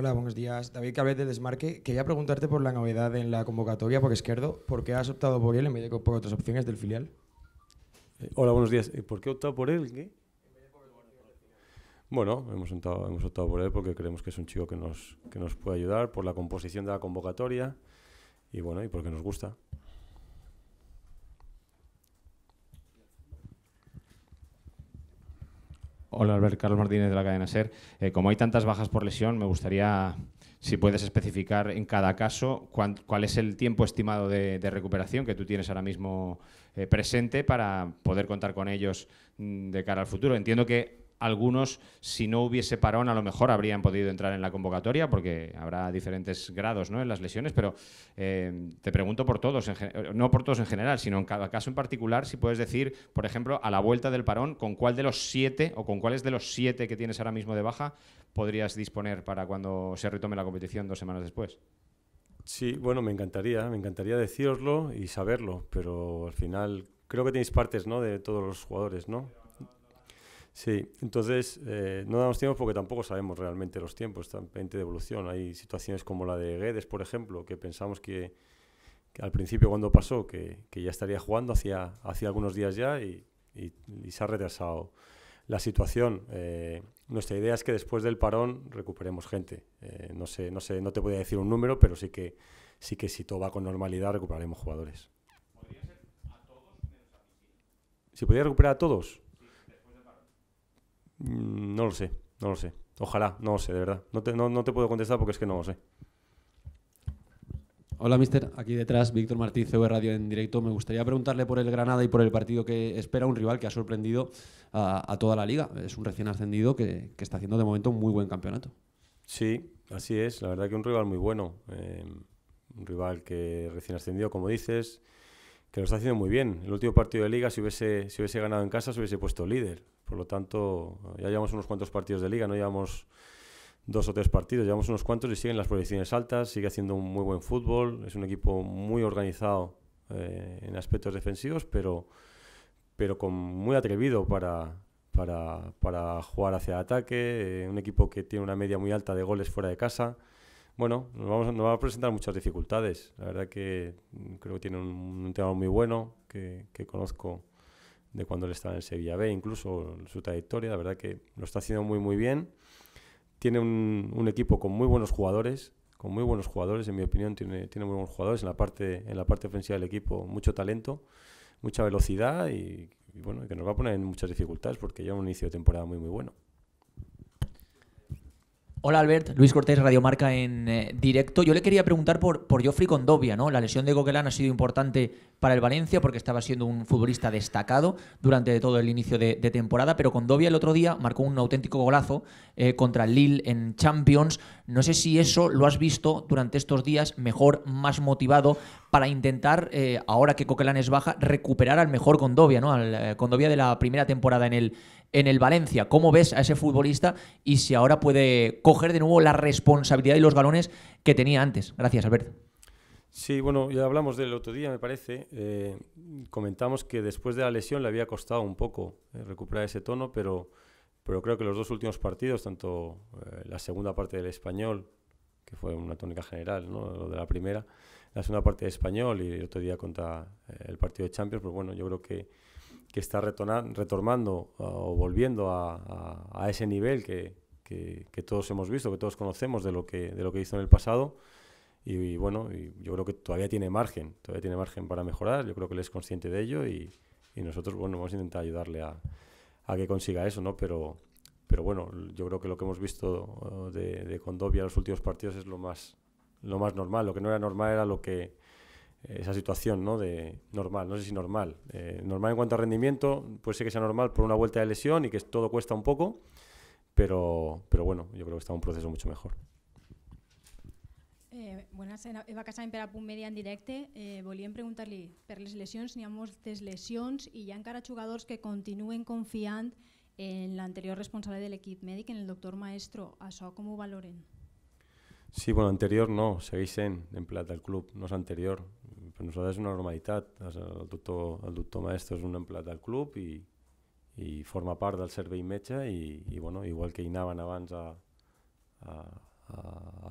Hola, buenos días. David Cabez de Desmarque. Quería preguntarte por la novedad en la convocatoria por Izquierdo. ¿Por qué has optado por él en vez de por otras opciones del filial? Eh, hola, buenos días. Eh, ¿Por qué he optado por él? Bueno, hemos optado, hemos optado por él porque creemos que es un chico que nos, que nos puede ayudar por la composición de la convocatoria y bueno, y porque nos gusta. Hola Albert, Carlos Martínez de la cadena SER. Eh, como hay tantas bajas por lesión, me gustaría si puedes especificar en cada caso cuál es el tiempo estimado de, recuperación que tú tienes ahora mismo eh, presente para poder contar con ellos mm, de cara al futuro. Entiendo que algunos, si no hubiese parón, a lo mejor habrían podido entrar en la convocatoria, porque habrá diferentes grados en las lesiones, pero eh, te pregunto por todos, no por todos en general, sino en cada caso en particular, si puedes decir, por ejemplo, a la vuelta del parón, con cuál de los siete o con cuáles de los siete que tienes ahora mismo de baja podrías disponer para cuando se retome la competición dos semanas después. Sí, bueno, me encantaría, me encantaría deciroslo y saberlo, pero al final creo que tenéis partes, ¿no? De todos los jugadores, ¿no? Sí, entonces eh, no damos tiempo porque tampoco sabemos realmente los tiempos, tan de evolución. Hay situaciones como la de Guedes, por ejemplo, que pensamos que, que al principio cuando pasó que, que, ya estaría jugando hacía hacía algunos días ya y, y, se ha retrasado la situación. Eh, nuestra idea es que después del parón recuperemos gente. Eh, no sé, no sé, no te voy a decir un número, pero sí que sí que si todo va con normalidad recuperaremos jugadores. ¿Podría ser a todos Si podía recuperar a todos, Mm, no lo sé, no lo sé. Ojalá, no lo sé, de verdad. No te, puedo contestar porque es que no lo sé. Hola, mister. Aquí detrás, Víctor Martínez, CV Radio en directo. Me gustaría preguntarle por el Granada y por el partido que espera un rival que ha sorprendido a, toda la liga. Es un recién ascendido que, está haciendo de momento un muy buen campeonato. Sí, así es. La verdad que un rival muy bueno. Eh, un rival que recién ascendido, como dices, que lo está haciendo muy bien. El último partido de liga, si hubiese, si hubiese ganado en casa, se hubiese puesto líder. Por lo tanto, ya llevamos unos cuantos partidos de liga, no llevamos dos o tres partidos, llevamos unos cuantos y siguen las proyecciones altas, sigue haciendo un muy buen fútbol, es un equipo muy organizado eh, en aspectos defensivos, pero, pero con, muy atrevido para, para, para jugar hacia ataque, eh, un equipo que tiene una media muy alta de goles fuera de casa bueno, nos, vamos, nos va a presentar muchas dificultades. La verdad que mm, creo que tiene un, tema muy bueno que, conozco de cuando él estaba en Sevilla B, incluso su trayectoria. La verdad que lo está haciendo muy, muy bien. Tiene un, equipo con muy buenos jugadores, con muy buenos jugadores, en mi opinión, tiene, tiene muy buenos jugadores. En la, parte, en la parte ofensiva del equipo, mucho talento, mucha velocidad y, bueno, que nos va a poner en muchas dificultades porque lleva un inicio de temporada muy, muy bueno. Hola Albert, Luis Cortés, Radio Marca en eh, directo. Yo le quería preguntar por, por Joffrey Condovia, ¿no? La lesión de Goquelán ha sido importante para el Valencia porque estaba siendo un futbolista destacado durante todo el inicio de, temporada, pero Condovia el otro día marcó un auténtico golazo eh, contra el Lille en Champions. No sé si eso lo has visto durante estos días mejor, más motivado para intentar, eh, ahora que es baja, recuperar al mejor Condovia, ¿no? Al eh, Condovia de la primera temporada en el, en el Valencia. ¿Cómo ves a ese futbolista y si ahora puede coger de nuevo la responsabilidad y los galones que tenía antes? Gracias, Albert. Sí, bueno, ya hablamos del otro día, me parece. Eh, comentamos que después de la lesión le había costado un poco eh, recuperar ese tono, pero, pero creo que los dos últimos partidos, tanto la segunda parte del español, que fue una tónica general, ¿no? lo de la primera, la segunda parte de español y otro día contra eh, el partido de Champions, pues bueno, yo creo que, que está retornando ah, o volviendo a, ese nivel que, que, todos hemos visto, que todos conocemos de lo que, de lo que hizo en el pasado. Y, bueno, y yo creo que todavía tiene margen, todavía tiene margen para mejorar, yo creo que él es consciente de ello y, nosotros, bueno, vamos a intentar ayudarle a, que consiga eso, ¿no? Pero, pero bueno, yo creo que lo que hemos visto ah, de, de Condovia en los últimos partidos es lo más lo más normal. Lo que no era normal era lo que eh, esa situación ¿no? de normal, no sé si normal. Eh, normal en cuanto a rendimiento, puede ser que sea normal por una vuelta de lesión y que todo cuesta un poco, pero, pero bueno, yo creo que está un proceso mucho mejor. Eh, buenas, Eva Casampera per media en directe. Eh, a preguntarle, li per les lesions n'hi ha moltes lesions i hi que continuen confiando en la anterior responsable del equipo mèdic, en el doctor Maestro. a cómo valoren? Sí, bueno, anterior no, segueix sent empleat del club, no és anterior. Per nosaltres és una normalitat. El doctor, el doctor Maestro és un empleat del club i, i forma part del servei metge i, i bueno, igual que hi anaven abans a, a, a,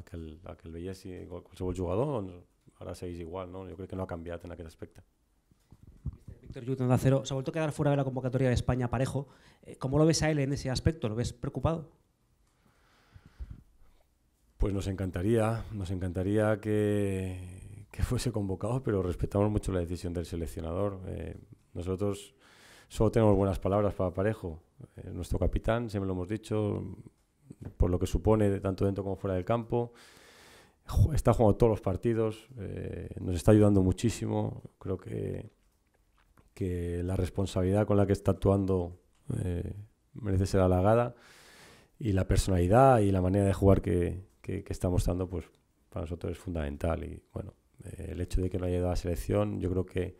a, que, el, a que el veiessi qualsevol jugador, doncs ara segueix igual, no? jo crec que no ha canviat en aquest aspecte. Víctor Lluton Acero, se ha vuelto quedar fora de la convocatòria d'Espanya Parejo. Eh, ¿Cómo lo ves a él en ese aspecto? ¿Lo ves preocupado? Pues nos encantaría, nos encantaría que, fuese convocado, pero respetamos mucho la decisión del seleccionador. Eh, nosotros solo tenemos buenas palabras para Parejo. Eh, nuestro capitán, siempre lo hemos dicho, por lo que supone tanto dentro como fuera del campo. Está jugando todos los partidos, eh, nos está ayudando muchísimo. Creo que, que la responsabilidad con la que está actuando merece ser halagada y la personalidad y la manera de jugar que, que, está mostrando, pues para nosotros es fundamental. Y bueno, eh, el hecho de que no haya ido a la selección, yo creo que,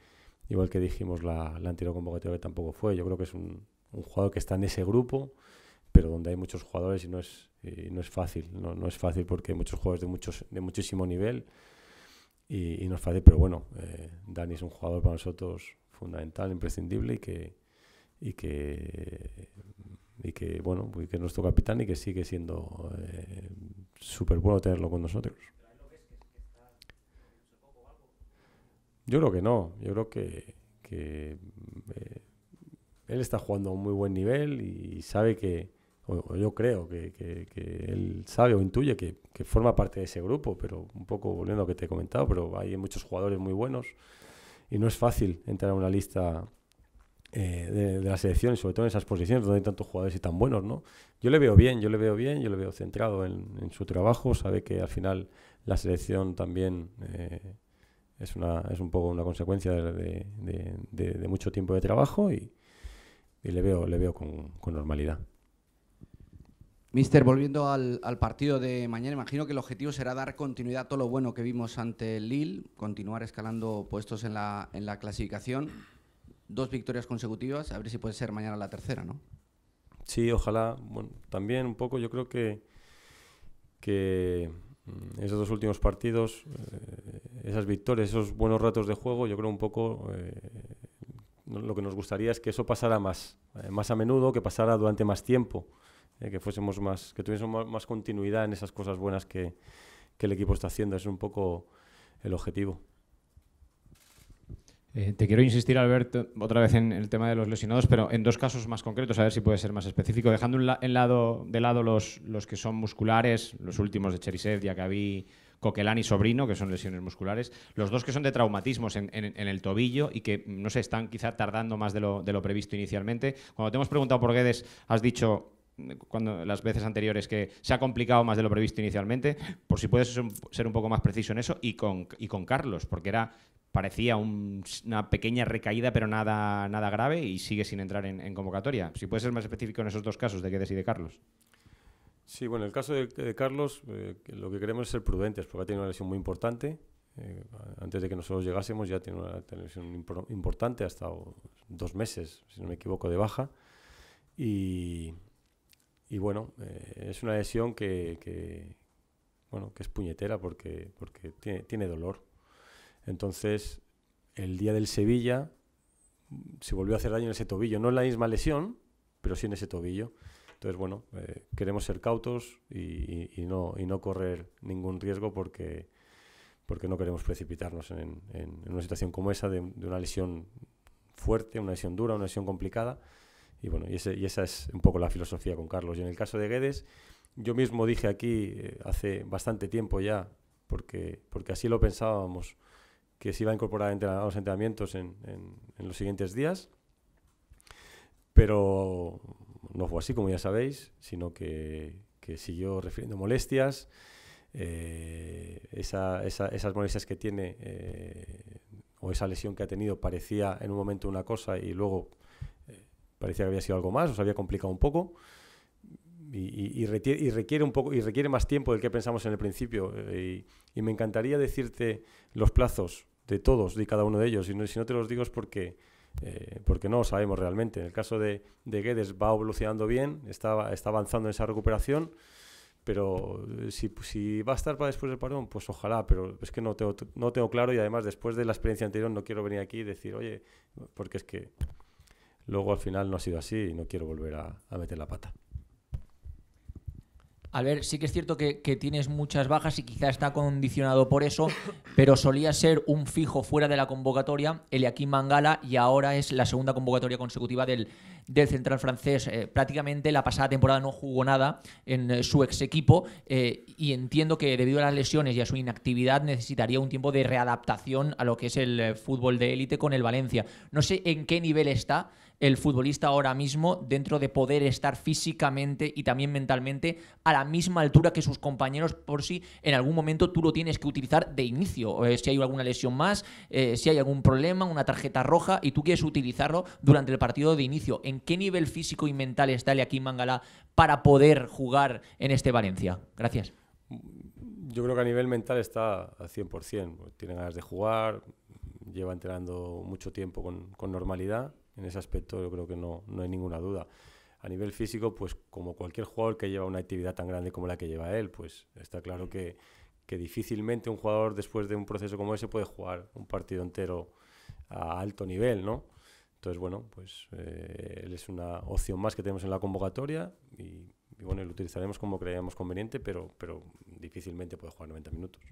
igual que dijimos la, la anterior convocatoria que tampoco fue, yo creo que es un, un, jugador que está en ese grupo, pero donde hay muchos jugadores y no es, no es fácil, no, no, es fácil porque hay muchos jugadores de, muchos, de muchísimo nivel y, no es fácil, pero bueno, eh, Dani es un jugador para nosotros fundamental, imprescindible y que... Y que y que bueno, que nuestro capitán y que sigue siendo eh, súper bueno tenerlo con nosotros. Yo creo que no, yo creo que, que eh, él está jugando a un muy buen nivel y sabe que, o, yo creo que, que, él sabe o intuye que, que, forma parte de ese grupo, pero un poco volviendo a lo que te he comentado, pero hay muchos jugadores muy buenos y no es fácil entrar a una lista eh, de, la selección, sobre todo en esas posiciones donde hay tantos jugadores y tan buenos, ¿no? Yo le veo bien, yo le veo bien, yo le veo centrado en, su trabajo, sabe que al final la selección también eh, es, una, es un poco una consecuencia de, mucho tiempo de trabajo y, le veo, le veo con, normalidad. Mister, volviendo al, partido de mañana, imagino que el objetivo será dar continuidad a todo lo bueno que vimos ante el Lille, continuar escalando puestos en la, en la clasificación dos victorias consecutivas, a ver si puede ser mañana la tercera, ¿no? Sí, ojalá. Bueno, también un poco yo creo que, que mm, esos dos últimos partidos, eh, esas victorias, esos buenos ratos de juego, yo creo un poco eh, lo que nos gustaría es que eso pasara más, eh, más a menudo, que pasara durante más tiempo, que fuésemos más, que tuviésemos más, continuidad en esas cosas buenas que, que el equipo está haciendo. Es un poco el objetivo. Eh, te quiero insistir, Alberto, otra vez en el tema de los lesionados, pero en dos casos más concretos, a ver si puedes ser más específico, dejando de lado los, los, que son musculares, los últimos de Cherisev, Diacabí, Coquelán y Sobrino, que son lesiones musculares, los dos que son de traumatismos en, el tobillo y que, no sé, están quizá tardando más de lo, previsto inicialmente. Cuando te hemos preguntado por Guedes, has dicho mm, cuando las veces anteriores que se ha complicado más de lo previsto inicialmente, por si puedes ser un poco más preciso en eso, y con, y con Carlos, porque era parecía una pequeña recaída, pero nada, nada grave y sigue sin entrar en, convocatoria. Si puedes ser más específico en esos dos casos, ¿de qué decide Carlos? Sí, bueno, el caso de, Carlos, eh, lo que queremos es ser prudentes, porque ha tenido una lesión muy importante. Eh, antes de que nosotros llegásemos ya tiene una lesión importante, hasta dos meses, si no me equivoco, de baja. Y, y bueno, eh, es una lesión que, bueno, que es puñetera porque, porque tiene, tiene dolor. Entonces, el día del Sevilla se volvió a hacer daño en ese tobillo. No en la misma lesión, pero sí en ese tobillo. Entonces, bueno, eh, queremos ser cautos y, no, correr ningún riesgo porque, no queremos precipitarnos en, una situación como esa de, una lesión fuerte, una lesión dura, una lesión complicada. Y bueno, y, esa es un poco la filosofía con Carlos. Y en el caso de Guedes, yo mismo dije aquí eh, hace bastante tiempo ya, porque así lo pensábamos, que se iba a incorporar a los entrenamientos en, en, los siguientes días, pero no fue así, como ya sabéis, sino que, que siguió refiriendo molestias. Eh, esas molestias que tiene eh, o esa lesión que ha tenido parecía en un momento una cosa y luego eh, parecía que había sido algo más, os había complicado un poco y, requiere, un poco y requiere más tiempo del que pensamos en el principio eh, y, me encantaría decirte los plazos de todos de cada uno de ellos y no, si no te los digo es porque eh, porque no lo sabemos realmente en el caso de, de Guedes va evolucionando bien está, está avanzando en esa recuperación pero eh, si, si, va a estar para después del parón, pues ojalá, pero es que no tengo, no tengo claro y además después de la experiencia anterior no quiero venir aquí y decir, oye, porque es que luego al final no ha sido así y no quiero volver a meter la pata. A ver, sí que es cierto que, tienes muchas bajas y quizá está condicionado por eso, pero solía ser un fijo fuera de la convocatoria, Eliakim Mangala, y ahora es la segunda convocatoria consecutiva del, central francés. Eh, prácticamente la pasada temporada no jugó nada en eh, su ex equipo eh, y entiendo que debido a las lesiones y a su inactividad necesitaría un tiempo de readaptación a lo que es el fútbol de élite con el Valencia. No sé en qué nivel está el futbolista ahora mismo dentro de poder estar físicamente y también mentalmente a la misma altura que sus compañeros por si en algún momento tú lo tienes que utilizar de inicio, eh, si hay alguna lesión más, eh, si hay algún problema, una tarjeta roja y tú quieres utilizarlo durante el partido de inicio. ¿En qué nivel físico y mental está Eliakim Mangala para poder jugar en este Valencia? Gracias. Yo creo que a nivel mental está al 100%, tiene ganas de jugar, lleva entrenando mucho tiempo con normalidad en ese aspecto yo creo que no, no hay ninguna duda. A nivel físico, pues como cualquier jugador que lleva una actividad tan grande como la que lleva él, pues está claro que, que difícilmente un jugador después de un proceso como ese puede jugar un partido entero a alto nivel, ¿no? Entonces, bueno, pues eh, él es una opción más que tenemos en la convocatoria y, bueno, lo utilizaremos como creamos conveniente, pero, pero difícilmente puede jugar 90 minutos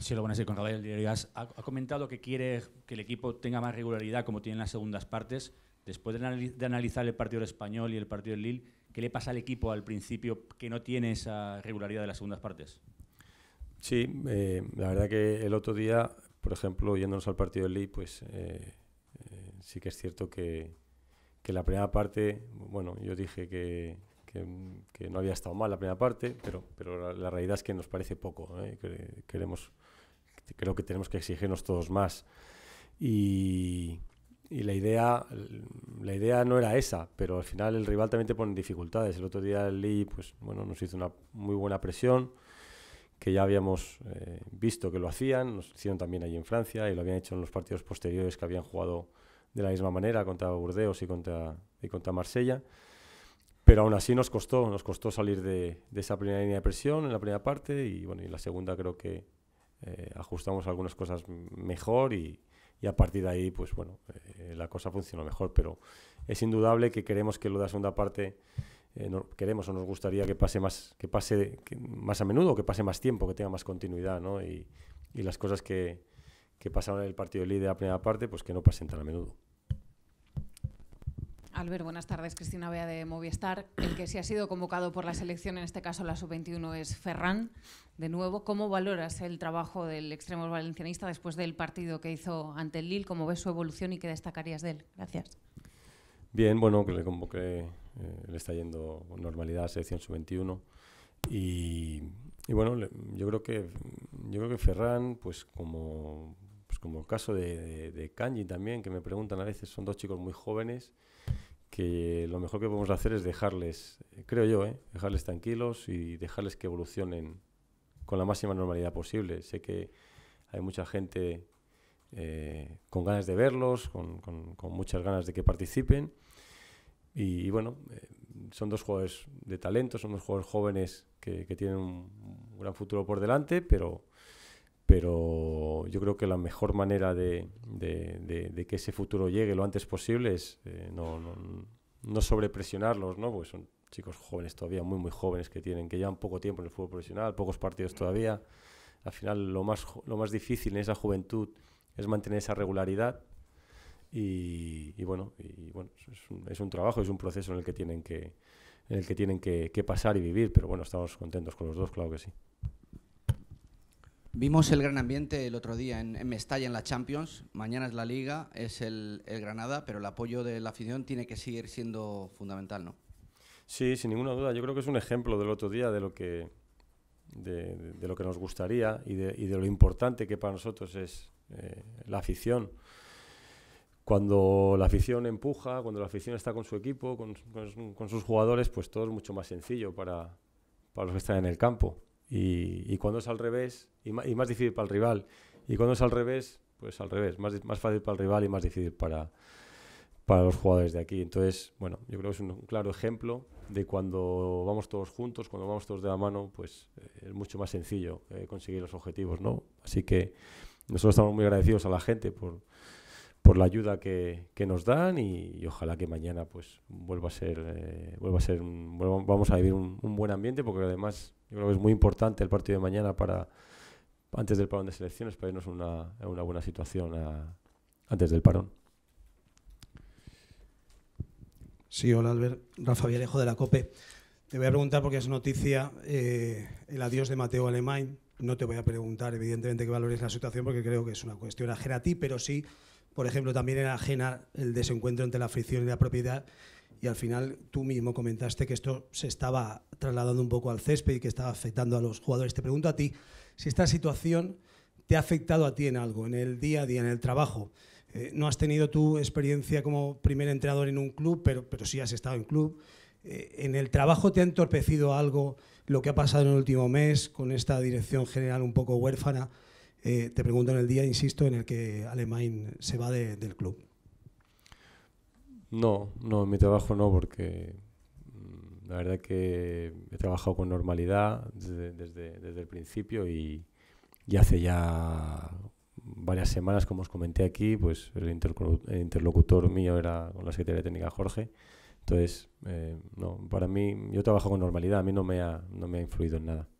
sí, lo van a decir con Díaz, ha, comentado que quiere que el equipo tenga más regularidad como tienen las segundas partes. Después de, analizar el partido del español y el partido del Lille, ¿qué le pasa al equipo al principio que no tiene esa regularidad de las segundas partes? Sí, eh, la verdad que el otro día, por ejemplo, yéndonos al partido del Lille, pues eh, eh, sí que es cierto que, la primera parte, bueno, yo dije que, no había estado mal la primera parte, pero, pero la, la realidad es que nos parece poco. queremos creo que tenemos que exigirnos todos más. Y, la, idea, la idea no era esa, pero al final el rival también te pone dificultades. El otro día el Lee pues, bueno, nos hizo una muy buena presión, que ya habíamos eh, visto que lo hacían, nos hicieron también allí en Francia y lo habían hecho en los partidos posteriores que habían jugado de la misma manera contra Burdeos y contra, y contra Marsella. Pero aún así nos costó, nos costó salir de, de esa primera línea de presión en la primera parte y bueno, y la segunda creo que, eh, ajustamos algunas cosas mejor y, a partir de ahí, pues bueno, eh, la cosa funcionó mejor. Pero es indudable que queremos que lo de la segunda parte, eh, queremos o nos gustaría que pase más, que pase más a menudo, que pase más tiempo, que tenga más continuidad, ¿no? Y, las cosas que, pasaron en el partido de líder de primera parte, pues que no pasen tan a menudo. Albert, buenas tardes. Cristina Bea de Movistar. El que sí ha sido convocado por la selección, en este caso la sub-21, es Ferran. De nuevo, ¿cómo valoras el trabajo del extremo valencianista después del partido que hizo ante el Lille? ¿Cómo ves su evolución y qué destacarías de él? Gracias. Bien, bueno, que le convoqué, eh, le está yendo normalidad a selección sub-21. Y, bueno, yo creo que yo creo que Ferran, pues como pues como caso de, de, también, que me preguntan a veces, son dos chicos muy jóvenes que lo mejor que podemos hacer es dejarles, creo yo, ¿eh? dejarles tranquilos y dejarles que evolucionen con la máxima normalidad posible. Sé que hay mucha gente eh, con ganas de verlos, con, muchas ganas de que participen. Y, bueno, eh, son dos jugadores de talento, son dos jugadores jóvenes que tienen un gran futuro por delante, pero pero yo creo que la mejor manera de, de, que ese futuro llegue lo antes posible es eh, no, no, sobrepresionarlos, ¿no? Porque son chicos jóvenes todavía, muy, muy jóvenes que tienen, que llevan poco tiempo en el fútbol profesional, pocos partidos mm. todavía. Al final lo más, lo más difícil en esa juventud es mantener esa regularidad y, bueno, y, bueno es, un, trabajo, es un proceso en el que tienen que, en el que, tienen que, que pasar y vivir, pero bueno, estamos contentos con los dos, claro que sí. Vimos el gran ambiente el otro día en, Mestalla, en la Champions. Mañana es la Liga, es el, Granada, pero el apoyo de la afición tiene que seguir siendo fundamental, ¿no? Sí, sin ninguna duda. Yo creo que es un ejemplo del otro día de lo que, de, lo que nos gustaría y de, lo importante que para nosotros es eh, la afición. Cuando la afición empuja, cuando la afición está con su equipo, con, sus jugadores, pues todo es mucho más sencillo para, para los que están en el campo. Y, cuando es al revés, y, más difícil para el rival. Y cuando es al revés, pues al revés, más, más fácil para el rival y más difícil para, para los jugadores de aquí. Entonces, bueno, yo creo que es un, claro ejemplo de cuando vamos todos juntos, cuando vamos todos de la mano, pues eh, es mucho más sencillo eh, conseguir los objetivos, ¿no? Así que nosotros estamos muy agradecidos a la gente por por la ayuda que, que nos dan y, ojalá que mañana pues vuelva a ser, eh, vuelva a ser vamos a vivir un, un, buen ambiente porque además yo creo que es muy importante el partido de mañana para antes del parón de selecciones para irnos una, una buena situación a, antes del parón. Sí, hola Albert, Rafa Vialejo de la COPE. Te voy a preguntar porque es noticia eh, el adiós de Mateo Alemán. No te voy a preguntar, evidentemente, que valores la situación porque creo que es una cuestión ajena a ti, pero sí por ejemplo, también era ajena el desencuentro entre la fricción y la propiedad. Y al final tú mismo comentaste que esto se estaba trasladando un poco al césped y que estaba afectando a los jugadores. Te pregunto a ti si esta situación te ha afectado a ti en algo, en el día a día, en el trabajo. Eh, no has tenido tu experiencia como primer entrenador en un club, pero, pero sí has estado en club. Eh, ¿En el trabajo te ha entorpecido algo lo que ha pasado en el último mes con esta dirección general un poco huérfana? Eh, te pregunto en el día, insisto, en el que Alemán se va del club. No, no, mi trabajo no, porque mm, la verdad que he trabajado con normalidad desde, desde, el principio y, hace ya varias semanas, como os comenté aquí, pues el interlocutor, mío era con la Secretaría Técnica Jorge. Entonces, eh, no, para mí, yo trabajo con normalidad, a mí no me ha, no me ha influido en nada.